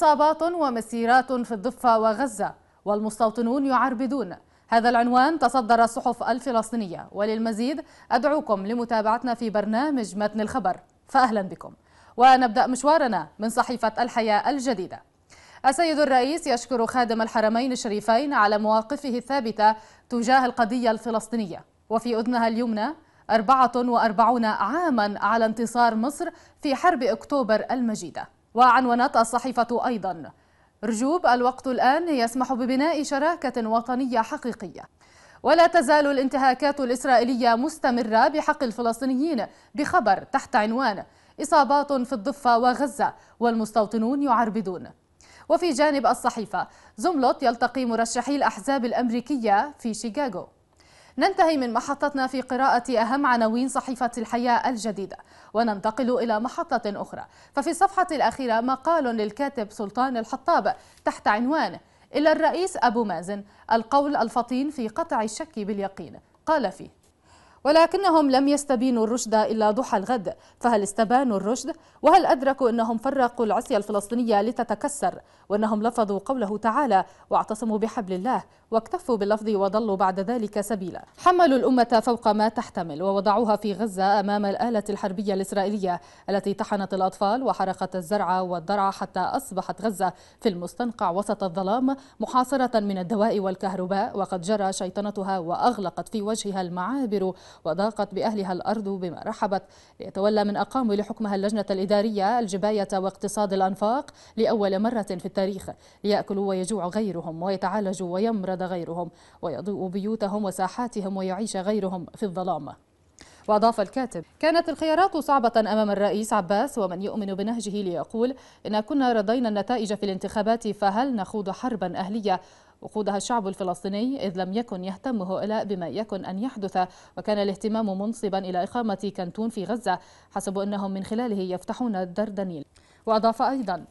إصابات ومسيرات في الضفة وغزة والمستوطنون يعربدون هذا العنوان تصدر الصحف الفلسطينية وللمزيد أدعوكم لمتابعتنا في برنامج متن الخبر فأهلا بكم ونبدأ مشوارنا من صحيفة الحياة الجديدة السيد الرئيس يشكر خادم الحرمين الشريفين على مواقفه الثابتة تجاه القضية الفلسطينية وفي أذنها اليمنى 44 عاما على انتصار مصر في حرب أكتوبر المجيدة وعنونت الصحيفة أيضا رجوب الوقت الآن يسمح ببناء شراكة وطنية حقيقية ولا تزال الانتهاكات الإسرائيلية مستمرة بحق الفلسطينيين بخبر تحت عنوان إصابات في الضفة وغزة والمستوطنون يعربدون وفي جانب الصحيفة زملوت يلتقي مرشحي الأحزاب الأمريكية في شيكاغو ننتهي من محطتنا في قراءة أهم عناوين صحيفة الحياة الجديدة وننتقل إلى محطة أخرى ففي الصفحة الأخيرة مقال للكاتب سلطان الحطاب تحت عنوان إلى الرئيس أبو مازن القول الفطين في قطع الشك باليقين قال فيه ولكنهم لم يستبينوا الرشد إلا ضحى الغد فهل استبانوا الرشد؟ وهل أدركوا أنهم فرقوا العصية الفلسطينية لتتكسر وأنهم لفظوا قوله تعالى واعتصموا بحبل الله واكتفوا باللفظ وضلوا بعد ذلك سبيلا حملوا الأمة فوق ما تحتمل ووضعوها في غزة أمام الآلة الحربية الإسرائيلية التي طحنت الأطفال وحرقت الزرع والضرع حتى أصبحت غزة في المستنقع وسط الظلام محاصرة من الدواء والكهرباء وقد جرى شيطنتها وأغلقت في وجهها المعابر وضاقت بأهلها الأرض بما رحبت ليتولى من أقام لحكمها اللجنة الإدارية الجباية واقتصاد الأنفاق لأول مرة في التاريخ ليأكلوا ويجوع غيرهم ويتعالجوا ويمرض يتواجد غيرهم ويضيء بيوتهم وساحاتهم ويعيش غيرهم في الظلام وأضاف الكاتب كانت الخيارات صعبة أمام الرئيس عباس ومن يؤمن بنهجه ليقول إن كنا رضينا النتائج في الانتخابات فهل نخوض حربا أهلية وقودها الشعب الفلسطيني إذ لم يكن يهتم هؤلاء بما يكن أن يحدث وكان الاهتمام منصبا إلى إقامة كنتون في غزة حسب أنهم من خلاله يفتحون الدردنيل وأضاف أيضا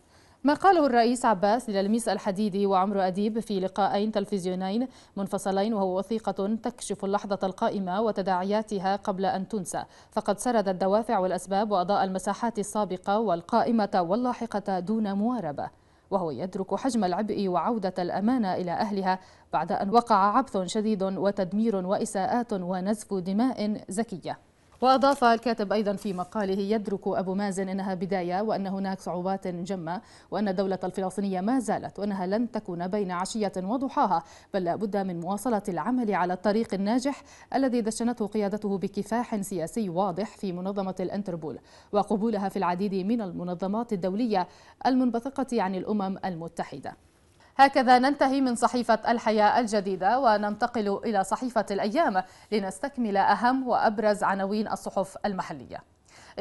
ما قاله الرئيس عباس للميس الحديدي وعمرو أديب في لقاءين تلفزيونين منفصلين وهو وثيقة تكشف اللحظة القائمة وتداعياتها قبل أن تنسى فقد سرد الدوافع والأسباب وأضاء المساحات السابقة والقائمة واللاحقة دون مواربة وهو يدرك حجم العبء وعودة الأمانة إلى أهلها بعد أن وقع عبث شديد وتدمير وإساءات ونزف دماء زكية وأضاف الكاتب أيضا في مقاله يدرك أبو مازن أنها بداية وأن هناك صعوبات جمة وأن الدولة الفلسطينية ما زالت وأنها لن تكون بين عشية وضحاها بل لابد من مواصلة العمل على الطريق الناجح الذي دشنته قيادته بكفاح سياسي واضح في منظمة الانتربول وقبولها في العديد من المنظمات الدولية المنبثقة عن الأمم المتحدة هكذا ننتهي من صحيفة الحياة الجديدة وننتقل إلى صحيفة الأيام لنستكمل أهم وأبرز عناوين الصحف المحلية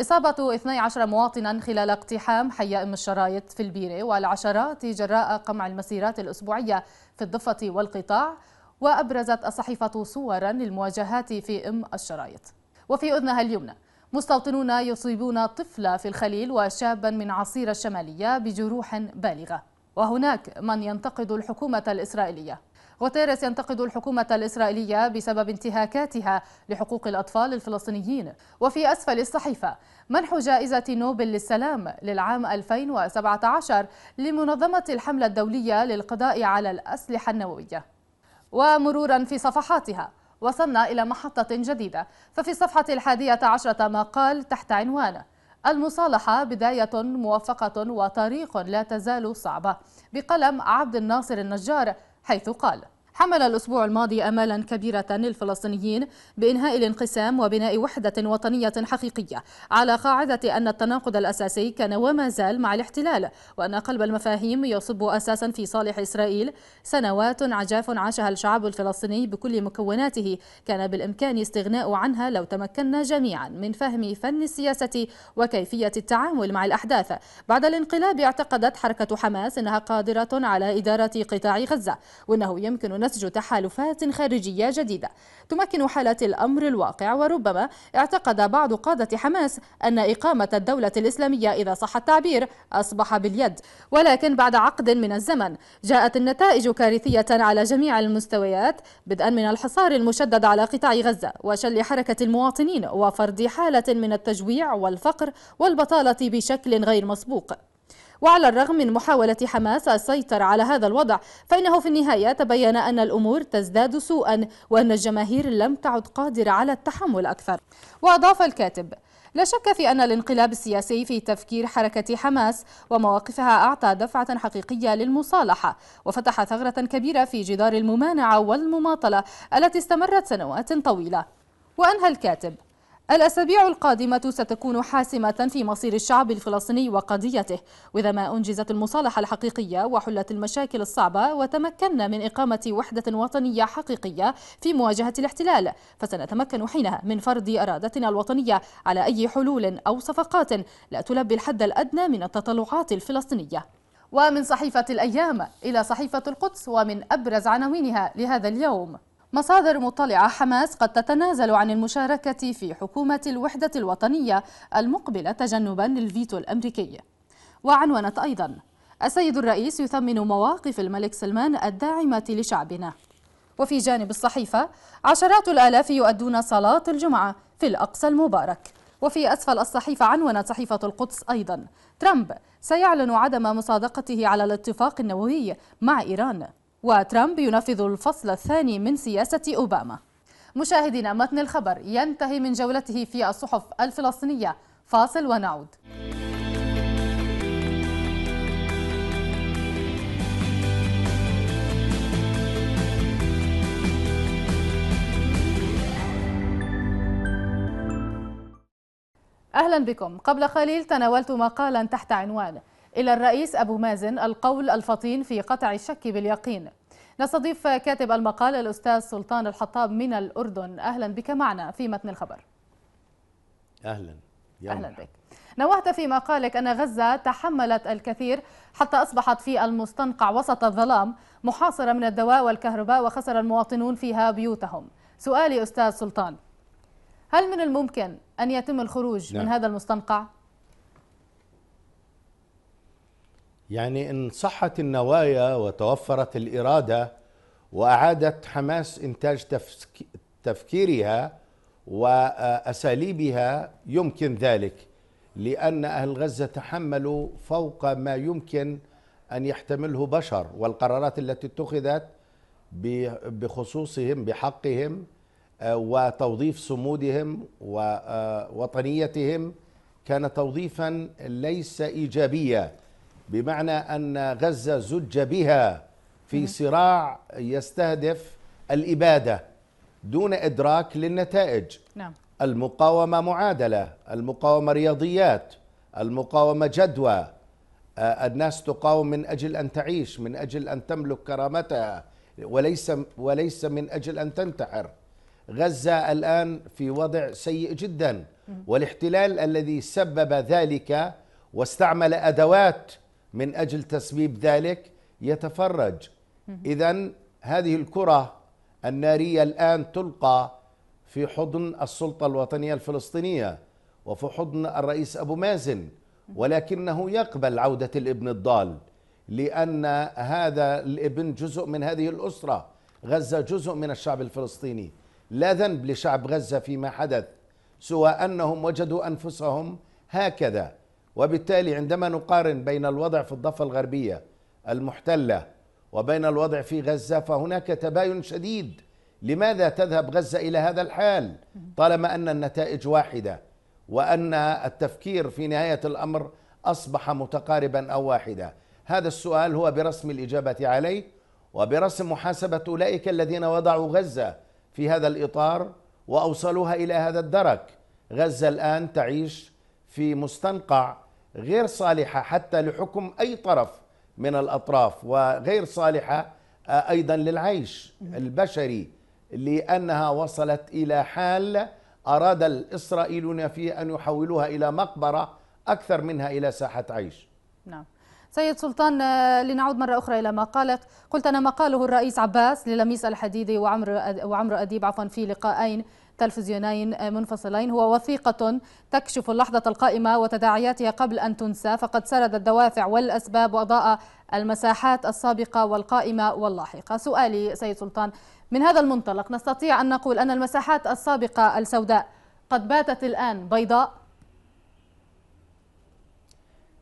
إصابة 12 مواطنا خلال اقتحام حي أم الشرايط في البيرة والعشرات جراء قمع المسيرات الأسبوعية في الضفة والقطاع وأبرزت الصحيفة صورا للمواجهات في أم الشرايط وفي أذنها اليمنى مستوطنون يصيبون طفلة في الخليل وشابا من عصير الشمالية بجروح بالغة وهناك من ينتقد الحكومة الإسرائيلية غوتيريس ينتقد الحكومة الإسرائيلية بسبب انتهاكاتها لحقوق الأطفال الفلسطينيين وفي أسفل الصحيفة منح جائزة نوبل للسلام للعام 2017 لمنظمة الحملة الدولية للقضاء على الأسلحة النووية ومرورا في صفحاتها وصلنا إلى محطة جديدة ففي الصفحة الحادية عشرة مقال تحت عنوان المصالحة بداية موفقة وطريق لا تزال صعبة بقلم عبد الناصر النجار حيث قال حمل الأسبوع الماضي أمالا كبيرة للفلسطينيين بإنهاء الانقسام وبناء وحدة وطنية حقيقية على قاعدة أن التناقض الأساسي كان وما زال مع الاحتلال وأن قلب المفاهيم يصب أساسا في صالح إسرائيل سنوات عجاف عاشها الشعب الفلسطيني بكل مكوناته كان بالإمكان استغناء عنها لو تمكنا جميعا من فهم فن السياسة وكيفية التعامل مع الأحداث بعد الانقلاب اعتقدت حركة حماس أنها قادرة على إدارة قطاع غزة وأنه يمكن نسج تحالفات خارجية جديدة تمكن حالة الأمر الواقع وربما اعتقد بعض قادة حماس أن إقامة الدولة الإسلامية إذا صح التعبير أصبح باليد ولكن بعد عقد من الزمن جاءت النتائج كارثية على جميع المستويات بدءا من الحصار المشدد على قطاع غزة وشل حركة المواطنين وفرض حالة من التجويع والفقر والبطالة بشكل غير مسبوق وعلى الرغم من محاولة حماس السيطرة على هذا الوضع فإنه في النهاية تبين أن الأمور تزداد سوءا وأن الجماهير لم تعد قادرة على التحمل أكثر وأضاف الكاتب لا شك في أن الانقلاب السياسي في تفكير حركة حماس ومواقفها أعطى دفعة حقيقية للمصالحة وفتح ثغرة كبيرة في جدار الممانعة والمماطلة التي استمرت سنوات طويلة وأنهى الكاتب الأسابيع القادمة ستكون حاسمة في مصير الشعب الفلسطيني وقضيته وإذا ما أنجزت المصالحة الحقيقية وحلت المشاكل الصعبة وتمكنا من إقامة وحدة وطنية حقيقية في مواجهة الاحتلال فسنتمكن حينها من فرض أرادتنا الوطنية على أي حلول أو صفقات لا تلبي الحد الأدنى من التطلعات الفلسطينية ومن صحيفة الأيام إلى صحيفة القدس ومن أبرز عناوينها لهذا اليوم مصادر مطلعة حماس قد تتنازل عن المشاركة في حكومة الوحدة الوطنية المقبلة تجنبا للفيتو الأمريكي وعنونت أيضا السيد الرئيس يثمن مواقف الملك سلمان الداعمة لشعبنا وفي جانب الصحيفة عشرات الآلاف يؤدون صلاة الجمعة في الأقصى المبارك وفي أسفل الصحيفة عنونت صحيفة القدس أيضا ترامب سيعلن عدم مصادقته على الاتفاق النووي مع إيران وترامب ينفذ الفصل الثاني من سياسة أوباما مشاهدينا متن الخبر ينتهي من جولته في الصحف الفلسطينية فاصل ونعود أهلا بكم قبل قليل تناولت مقالا تحت عنوان إلى الرئيس أبو مازن القول الفطين في قطع الشك باليقين نستضيف كاتب المقال الأستاذ سلطان الحطاب من الأردن أهلا بك معنا في متن الخبر أهلا يوم. أهلا بك نوهت في مقالك أن غزة تحملت الكثير حتى أصبحت في المستنقع وسط الظلام محاصرة من الدواء والكهرباء وخسر المواطنون فيها بيوتهم سؤالي أستاذ سلطان هل من الممكن أن يتم الخروج نعم. من هذا المستنقع؟ يعني إن صحت النوايا وتوفرت الإرادة وأعادت حماس إنتاج تفكيرها وأساليبها يمكن ذلك لأن أهل غزة تحملوا فوق ما يمكن أن يحتمله بشر والقرارات التي اتخذت بخصوصهم بحقهم آه، وتوظيف صمودهم ووطنيتهم آه، كان توظيفا ليس إيجابيا بمعنى أن غزة زج بها في صراع يستهدف الإبادة دون إدراك للنتائج نعم. المقاومة معادلة المقاومة رياضيات المقاومة جدوى آه، الناس تقاوم من أجل أن تعيش من أجل أن تملك كرامتها وليس, وليس من أجل أن تنتحر غزة الآن في وضع سيء جدا والاحتلال الذي سبب ذلك واستعمل أدوات من أجل تسبيب ذلك يتفرج إذا هذه الكرة النارية الآن تلقى في حضن السلطة الوطنية الفلسطينية وفي حضن الرئيس أبو مازن ولكنه يقبل عودة الابن الضال لأن هذا الابن جزء من هذه الأسرة غزة جزء من الشعب الفلسطيني لا ذنب لشعب غزة فيما حدث سوى أنهم وجدوا أنفسهم هكذا وبالتالي عندما نقارن بين الوضع في الضفة الغربية المحتلة وبين الوضع في غزة فهناك تباين شديد لماذا تذهب غزة إلى هذا الحال طالما أن النتائج واحدة وأن التفكير في نهاية الأمر أصبح متقاربا أو واحدة هذا السؤال هو برسم الإجابة عليه وبرسم محاسبة أولئك الذين وضعوا غزة في هذا الإطار وأوصلوها إلى هذا الدرك غزة الآن تعيش في مستنقع غير صالحة حتى لحكم أي طرف من الأطراف وغير صالحة آه، أيضا للعيش البشري لأنها وصلت إلى حال أراد الإسرائيليون فيه أن يحولوها إلى مقبرة أكثر منها إلى ساحة عيش نعم سيد سلطان آه، لنعود مرة أخرى إلى ما قالت قلت أنا ما قاله الرئيس عباس للميس الحديدي وعمر أديب عفوا في لقاءين تلفزيونين منفصلين هو وثيقة تكشف اللحظة القائمة وتداعياتها قبل أن تنسى فقد سرد الدوافع والأسباب وأضاء المساحات السابقة والقائمة واللاحقة سؤالي سيد سلطان من هذا المنطلق نستطيع أن نقول أن المساحات السابقة السوداء قد باتت الآن بيضاء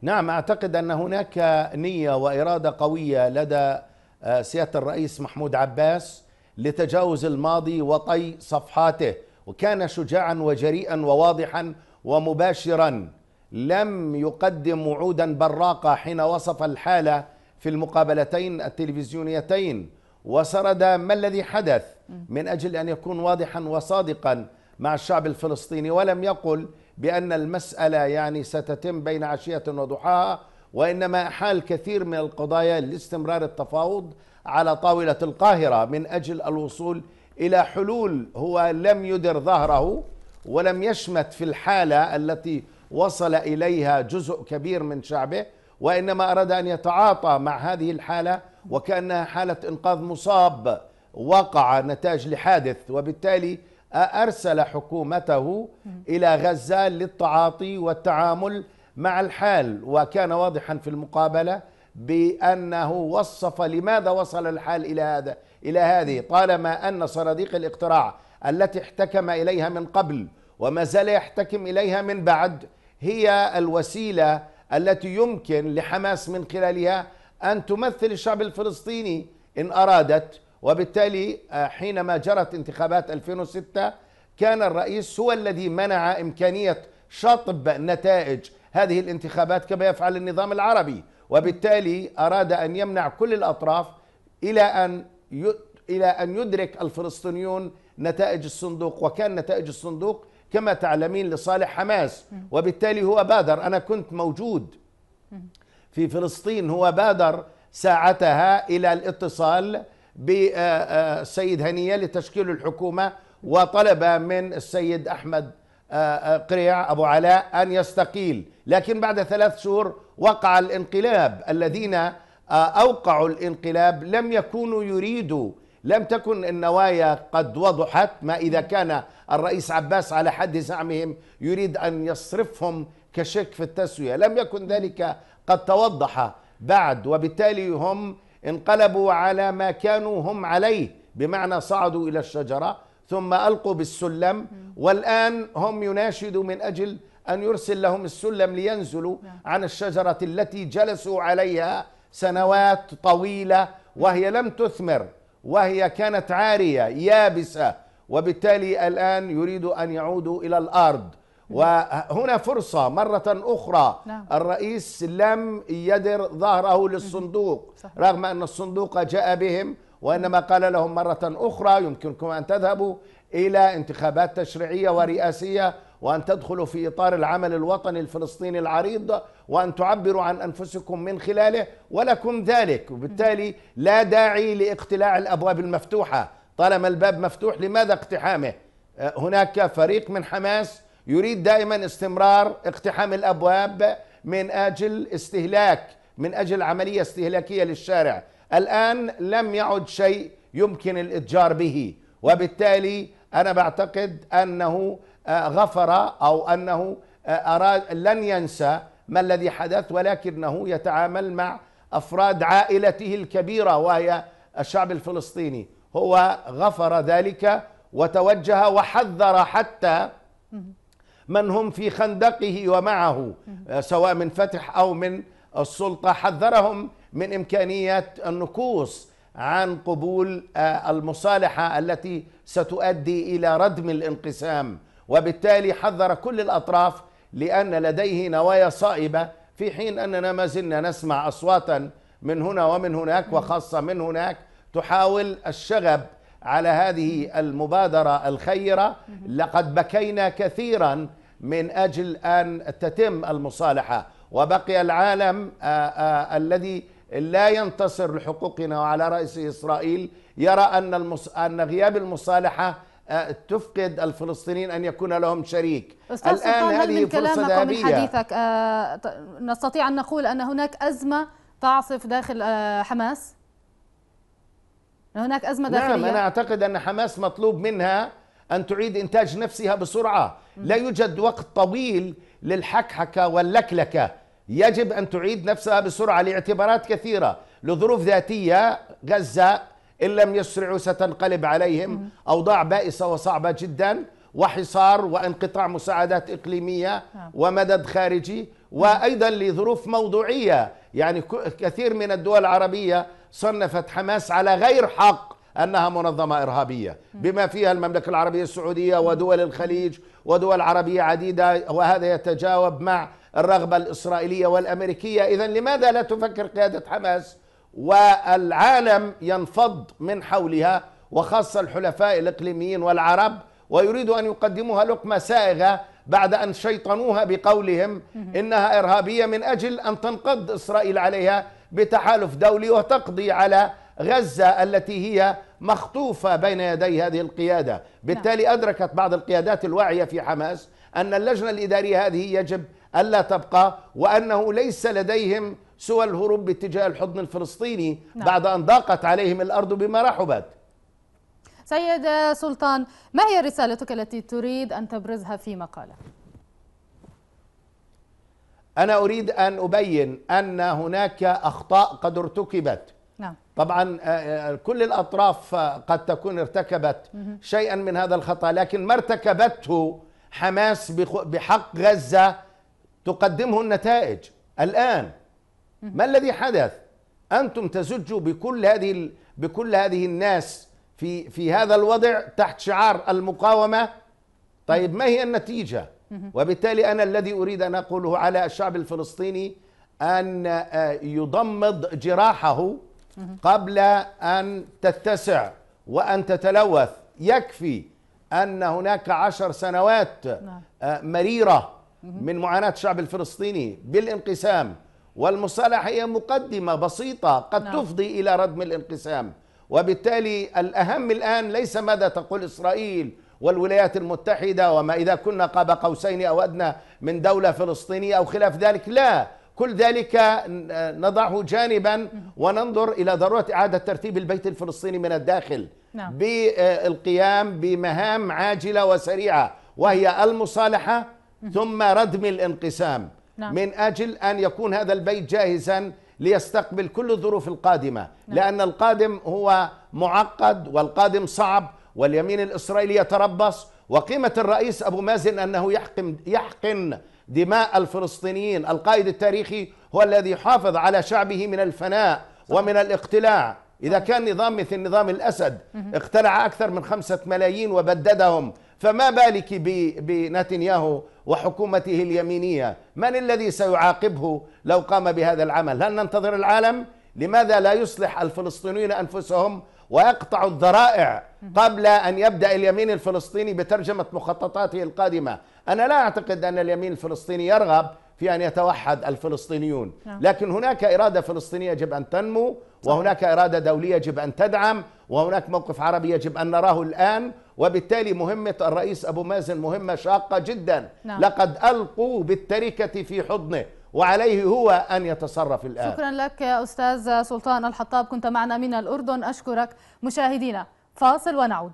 نعم أعتقد أن هناك نية وإرادة قوية لدى آه، سيادة الرئيس محمود عباس لتجاوز الماضي وطي صفحاته وكان شجاعا وجريئا وواضحا ومباشرا لم يقدم وعودا براقه حين وصف الحاله في المقابلتين التلفزيونيتين وسرد ما الذي حدث من اجل ان يكون واضحا وصادقا مع الشعب الفلسطيني ولم يقل بان المساله يعني ستتم بين عشيه وضحاها وانما احال كثير من القضايا لاستمرار التفاوض على طاوله القاهره من اجل الوصول إلى حلول هو لم يدر ظهره ولم يشمت في الحالة التي وصل إليها جزء كبير من شعبه وإنما أراد أن يتعاطى مع هذه الحالة وكأنها حالة إنقاذ مصاب وقع نتاج لحادث وبالتالي أرسل حكومته إلى غزة للتعاطي والتعامل مع الحال وكان واضحا في المقابلة بأنه وصف لماذا وصل الحال إلى هذا إلى هذه طالما أن صناديق الاقتراع التي احتكم إليها من قبل وما زال يحتكم إليها من بعد هي الوسيلة التي يمكن لحماس من خلالها أن تمثل الشعب الفلسطيني إن أرادت وبالتالي آه، حينما جرت انتخابات 2006 كان الرئيس هو الذي منع إمكانية شطب نتائج هذه الانتخابات كما يفعل النظام العربي وبالتالي أراد أن يمنع كل الأطراف إلى أن إلى أن يدرك الفلسطينيون نتائج الصندوق وكان نتائج الصندوق كما تعلمين لصالح حماس وبالتالي هو بادر أنا كنت موجود في فلسطين هو بادر ساعتها إلى الاتصال بالسيد هنية لتشكيل الحكومة وطلب من السيد أحمد قريع أبو علاء أن يستقيل لكن بعد ثلاث شهور وقع الانقلاب الذين أوقعوا الانقلاب لم يكونوا يريدوا لم تكن النوايا قد وضحت ما إذا كان الرئيس عباس على حد زعمهم يريد أن يصرفهم كشك في التسوية لم يكن ذلك قد توضح بعد وبالتالي هم انقلبوا على ما كانوا هم عليه بمعنى صعدوا إلى الشجرة ثم ألقوا بالسلم والآن هم يناشدوا من أجل أن يرسل لهم السلم لينزلوا نعم. عن الشجرة التي جلسوا عليها سنوات طويله وهي لم تثمر وهي كانت عاريه يابسه وبالتالي الان يريد ان يعودوا الى الارض وهنا فرصة مرة أخرى نعم. الرئيس لم يدر ظهره للصندوق صحيح. رغم أن الصندوق جاء بهم وإنما قال لهم مرة أخرى يمكنكم أن تذهبوا إلى انتخابات تشريعية ورئاسية وأن تدخلوا في إطار العمل الوطني الفلسطيني العريض وأن تعبروا عن أنفسكم من خلاله ولكم ذلك وبالتالي لا داعي لاقتلاع الأبواب المفتوحة طالما الباب مفتوح لماذا اقتحامه آه، هناك فريق من حماس يريد دائما استمرار اقتحام الأبواب من أجل استهلاك من أجل عملية استهلاكية للشارع الآن لم يعد شيء يمكن الاتجار به وبالتالي انا بعتقد انه آه، غفر او انه آه، اراد لن ينسى ما الذي حدث ولكنه يتعامل مع أفراد عائلته الكبيرة وهي الشعب الفلسطيني هو غفر ذلك وتوجه وحذر حتى من هم في خندقه ومعه سواء من فتح أو من السلطة حذرهم من إمكانية النكوص عن قبول آه، المصالحة التي ستؤدي إلى ردم الانقسام وبالتالي حذر كل الأطراف لأن لديه نوايا صائبة في حين أننا ما زلنا نسمع أصواتا من هنا ومن هناك وخاصة من هناك تحاول الشغب على هذه المبادرة الخيرة لقد بكينا كثيرا من أجل أن تتم المصالحة وبقي العالم آآ آه، آآ آه، الذي لا ينتصر لحقوقنا وعلى رأسه إسرائيل يرى أن, المص... أن غياب المصالحة أه، تفقد الفلسطينيين أن يكون لهم شريك أستاذ الآن هل هذه من كلامك فرصة ومن حديثك أه، نستطيع أن نقول أن هناك أزمة تعصف داخل أه، حماس هناك أزمة نعم، داخلية نعم أنا أعتقد أن حماس مطلوب منها أن تعيد إنتاج نفسها بسرعة لا يوجد وقت طويل للحكحكة واللكلكة يجب أن تعيد نفسها بسرعة لاعتبارات كثيرة لظروف ذاتية غزة إن لم يسرعوا ستنقلب عليهم أوضاع بائسة وصعبة جدا وحصار وانقطاع مساعدات إقليمية نعم. ومدد خارجي وأيضا لظروف موضوعية يعني كثير من الدول العربية صنفت حماس على غير حق أنها منظمة إرهابية بما فيها المملكة العربية السعودية ودول الخليج ودول عربية عديدة وهذا يتجاوب مع الرغبة الإسرائيلية والأمريكية إذا لماذا لا تفكر قيادة حماس والعالم ينفض من حولها وخاصة الحلفاء الإقليميين والعرب ويريد أن يقدموها لقمة سائغة بعد أن شيطنوها بقولهم إنها إرهابية من أجل أن تنقض إسرائيل عليها بتحالف دولي وتقضي على غزة التي هي مخطوفة بين يدي هذه القيادة نعم. بالتالي أدركت بعض القيادات الواعية في حماس أن اللجنة الإدارية هذه يجب ألا تبقى وأنه ليس لديهم سوى الهروب باتجاه الحضن الفلسطيني نعم. بعد أن ضاقت عليهم الأرض بما رحبت سيد سلطان ما هي رسالتك التي تريد أن تبرزها في مقالك أنا أريد أن أبين أن هناك أخطاء قد ارتكبت نعم. طبعا آه، آه، كل الأطراف آه، قد تكون ارتكبت شيئا من هذا الخطأ لكن ما ارتكبته حماس بحق غزة تقدمه النتائج الآن ما الذي حدث انتم تزجوا بكل هذه بكل هذه الناس في في هذا الوضع تحت شعار المقاومه طيب ما هي النتيجه وبالتالي انا الذي اريد ان اقوله على الشعب الفلسطيني ان آه، يضمد جراحه قبل ان تتسع وان تتلوث يكفي ان هناك عشر سنوات نعم. آه، مريره من معاناه الشعب الفلسطيني بالانقسام والمصالحة هي مقدمة بسيطة قد نعم. تفضي إلى ردم الانقسام وبالتالي الأهم الآن ليس ماذا تقول إسرائيل والولايات المتحدة وما إذا كنا قاب قوسين أو أدنى من دولة فلسطينية أو خلاف ذلك لا كل ذلك نضعه جانبا وننظر إلى ضرورة إعادة ترتيب البيت الفلسطيني من الداخل نعم. بالقيام بمهام عاجلة وسريعة وهي المصالحة ثم ردم الانقسام نعم. من أجل أن يكون هذا البيت جاهزا ليستقبل كل الظروف القادمة نعم. لأن القادم هو معقد والقادم صعب واليمين الإسرائيلي يتربص وقيمة الرئيس أبو مازن أنه يحقن, يحقن دماء الفلسطينيين القائد التاريخي هو الذي يحافظ على شعبه من الفناء صح. ومن الاقتلاع إذا كان نظام مثل نظام الأسد اقتلع أكثر من خمسة ملايين وبددهم فما بالك بنتنياهو وحكومته اليمينية من الذي سيعاقبه لو قام بهذا العمل هل ننتظر العالم لماذا لا يصلح الفلسطينيون أنفسهم ويقطعوا الذرائع قبل أن يبدأ اليمين الفلسطيني بترجمة مخططاته القادمة أنا لا أعتقد أن اليمين الفلسطيني يرغب في أن يتوحد الفلسطينيون نعم. لكن هناك إرادة فلسطينية يجب أن تنمو وهناك إرادة دولية يجب أن تدعم وهناك موقف عربي يجب أن نراه الآن وبالتالي مهمة الرئيس أبو مازن مهمة شاقة جدا نعم. لقد ألقوا بالتركة في حضنه وعليه هو أن يتصرف الآن شكرا لك أستاذ سلطان الحطاب كنت معنا من الأردن أشكرك مشاهدينا فاصل ونعود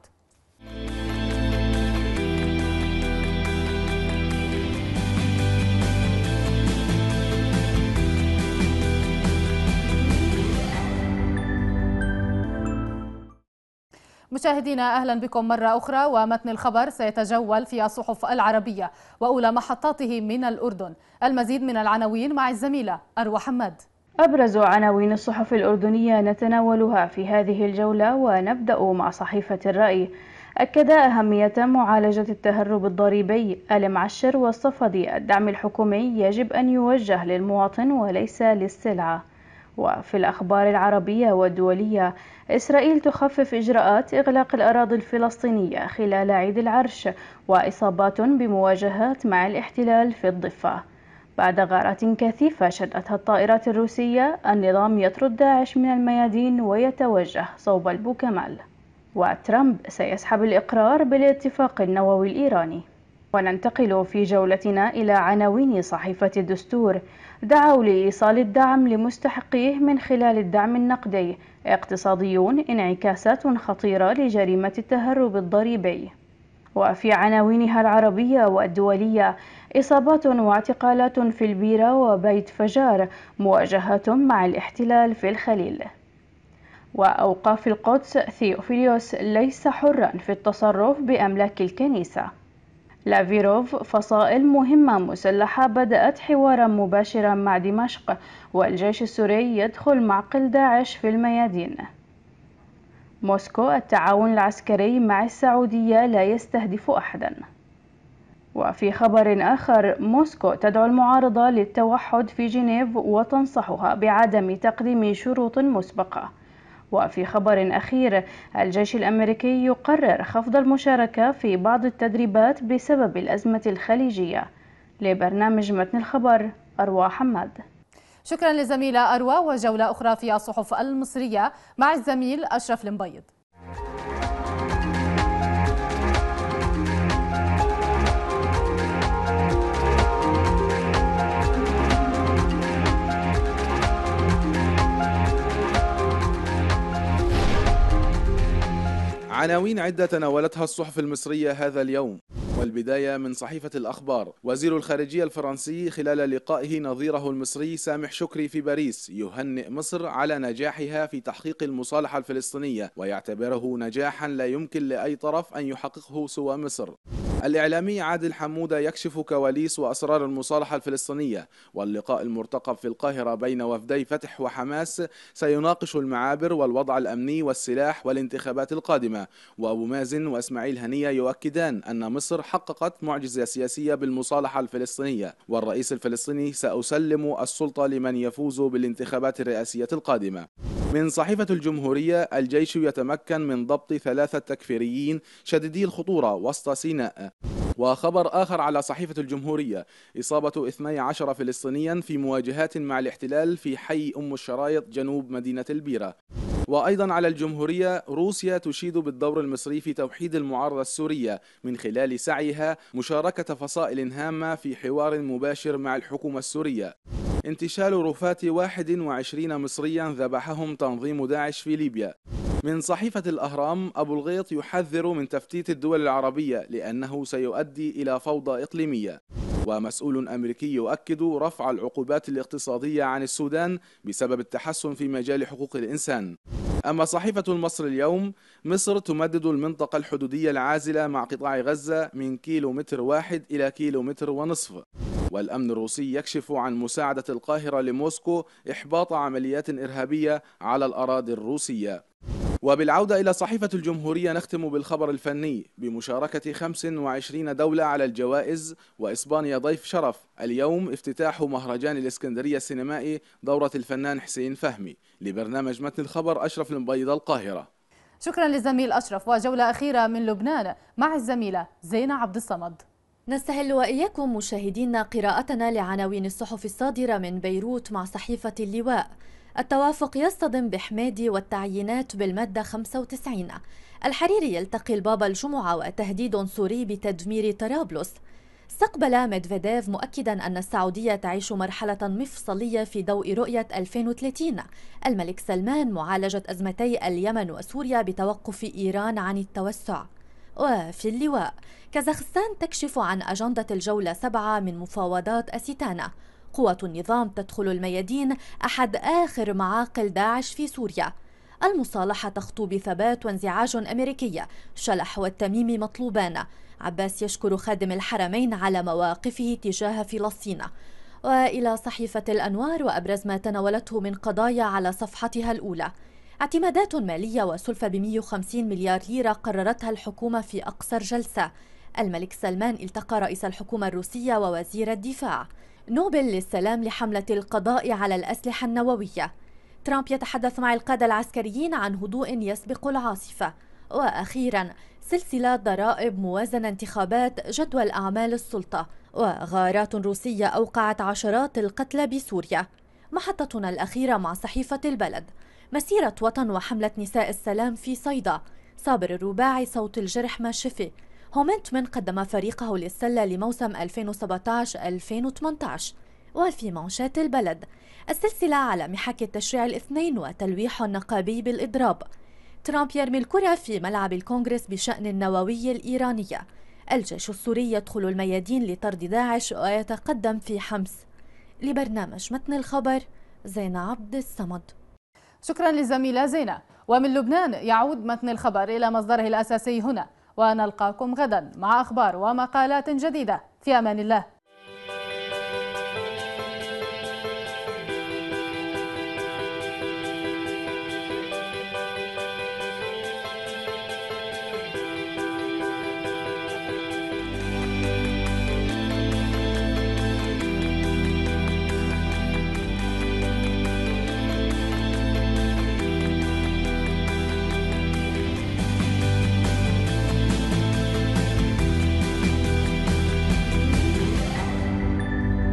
مشاهدينا أهلا بكم مرة أخرى ومتن الخبر سيتجول في الصحف العربية وأولى محطاته من الأردن المزيد من العناوين مع الزميلة أروى حماد أبرز عناوين الصحف الأردنية نتناولها في هذه الجولة ونبدأ مع صحيفة الرأي أكد أهمية معالجة التهرب الضريبي المعشر والصفدي الدعم الحكومي يجب أن يوجه للمواطن وليس للسلعة وفي الأخبار العربية والدولية إسرائيل تخفف إجراءات إغلاق الأراضي الفلسطينية خلال عيد العرش وإصابات بمواجهات مع الاحتلال في الضفة بعد غارات كثيفة شنتها الطائرات الروسية النظام يطرد داعش من الميادين ويتوجه صوب البوكمال وترامب سيسحب الإقرار بالاتفاق النووي الإيراني وننتقل في جولتنا إلى عناوين صحيفة الدستور دعوا لإيصال الدعم لمستحقيه من خلال الدعم النقدي اقتصاديون انعكاسات خطيرة لجريمة التهرب الضريبي وفي عناوينها العربية والدولية إصابات واعتقالات في البيرة وبيت فجار مواجهات مع الاحتلال في الخليل وأوقاف القدس ثيوفيليوس ليس حرا في التصرف بأملاك الكنيسة لافيروف فصائل مهمة مسلحة بدأت حوارا مباشرا مع دمشق والجيش السوري يدخل معقل داعش في الميادين موسكو التعاون العسكري مع السعودية لا يستهدف أحدا وفي خبر آخر موسكو تدعو المعارضة للتوحد في جنيف وتنصحها بعدم تقديم شروط مسبقة وفي خبر أخير الجيش الأمريكي يقرر خفض المشاركة في بعض التدريبات بسبب الأزمة الخليجية لبرنامج متن الخبر أروى حماد شكرا لزميلة أروى وجولة أخرى في الصحف المصرية مع الزميل أشرف المبيض عناوين عدة تناولتها الصحف المصرية هذا اليوم والبداية من صحيفة الأخبار وزير الخارجية الفرنسي خلال لقائه نظيره المصري سامح شكري في باريس يهنئ مصر على نجاحها في تحقيق المصالحة الفلسطينية ويعتبره نجاحا لا يمكن لأي طرف أن يحققه سوى مصر الإعلامي عادل حمودة يكشف كواليس وأسرار المصالحة الفلسطينية واللقاء المرتقب في القاهرة بين وفدي فتح وحماس سيناقش المعابر والوضع الأمني والسلاح والانتخابات القادمة وأبو مازن وإسماعيل هنية يؤكدان أن مصر حققت معجزة سياسية بالمصالحة الفلسطينية والرئيس الفلسطيني سأسلم السلطة لمن يفوز بالانتخابات الرئاسية القادمة من صحيفة الجمهورية الجيش يتمكن من ضبط ثلاثة تكفيريين شديدي الخطورة وسط سيناء وخبر آخر على صحيفة الجمهورية إصابة 12 فلسطينيا في مواجهات مع الاحتلال في حي أم الشرايط جنوب مدينة البيرة وأيضا على الجمهورية روسيا تشيد بالدور المصري في توحيد المعارضة السورية من خلال سعيها مشاركة فصائل هامة في حوار مباشر مع الحكومة السورية انتشال رفات 21 مصريا ذبحهم تنظيم داعش في ليبيا من صحيفة الأهرام أبو الغيط يحذر من تفتيت الدول العربية لأنه سيؤدي إلى فوضى إقليمية ومسؤول أمريكي يؤكد رفع العقوبات الاقتصادية عن السودان بسبب التحسن في مجال حقوق الإنسان أما صحيفة المصر اليوم مصر تمدد المنطقة الحدودية العازلة مع قطاع غزة من كيلو متر واحد إلى كيلو متر ونصف والأمن الروسي يكشف عن مساعدة القاهرة لموسكو إحباط عمليات إرهابية على الأراضي الروسية وبالعودة إلى صحيفة الجمهورية نختم بالخبر الفني بمشاركة 25 دولة على الجوائز وإسبانيا ضيف شرف اليوم افتتاح مهرجان الإسكندرية السينمائي دورة الفنان حسين فهمي لبرنامج متن الخبر أشرف المبيضة القاهرة شكرا للزميل أشرف وجولة أخيرة من لبنان مع الزميلة زينة عبد الصمد نستهل وإياكم مشاهدينا قراءتنا لعناوين الصحف الصادرة من بيروت مع صحيفة اللواء التوافق يصطدم بحمادي والتعيينات بالمادة 95 الحريري يلتقي البابا الجمعة وتهديد سوري بتدمير طرابلس استقبل ميدفيديف مؤكدا أن السعودية تعيش مرحلة مفصلية في ضوء رؤية 2030 الملك سلمان معالجة أزمتي اليمن وسوريا بتوقف إيران عن التوسع وفي اللواء كازاخستان تكشف عن أجندة الجولة سبعة من مفاوضات أسيتانا قوة النظام تدخل الميادين أحد آخر معاقل داعش في سوريا المصالحة تخطو بثبات وانزعاج أمريكي شلح والتميم مطلوبان عباس يشكر خادم الحرمين على مواقفه تجاه فلسطين وإلى صحيفة الأنوار وأبرز ما تناولته من قضايا على صفحتها الأولى اعتمادات مالية وسلفة ب 150 مليار ليرة قررتها الحكومة في أقصر جلسة الملك سلمان التقى رئيس الحكومة الروسية ووزير الدفاع نوبل للسلام لحملة القضاء على الأسلحة النووية ترامب يتحدث مع القادة العسكريين عن هدوء يسبق العاصفة وأخيرا سلسلة ضرائب موازنة انتخابات جدول أعمال السلطة وغارات روسية أوقعت عشرات القتلى بسوريا محطتنا الأخيرة مع صحيفة البلد مسيرة وطن وحملة نساء السلام في صيدا صابر الرباعي صوت الجرح ما شفي هومنت من قدم فريقه للسلة لموسم 2017-2018 وفي منشات البلد السلسلة على محك التشريع الاثنين وتلويح نقابي بالإضراب ترامب يرمي الكرة في ملعب الكونغرس بشأن النووي الإيرانية الجيش السوري يدخل الميادين لطرد داعش ويتقدم في حمص لبرنامج متن الخبر زين عبد الصمد شكرا للزميلة زينة ومن لبنان يعود متن الخبر إلى مصدره الأساسي هنا ونلقاكم غدا مع أخبار ومقالات جديدة في أمان الله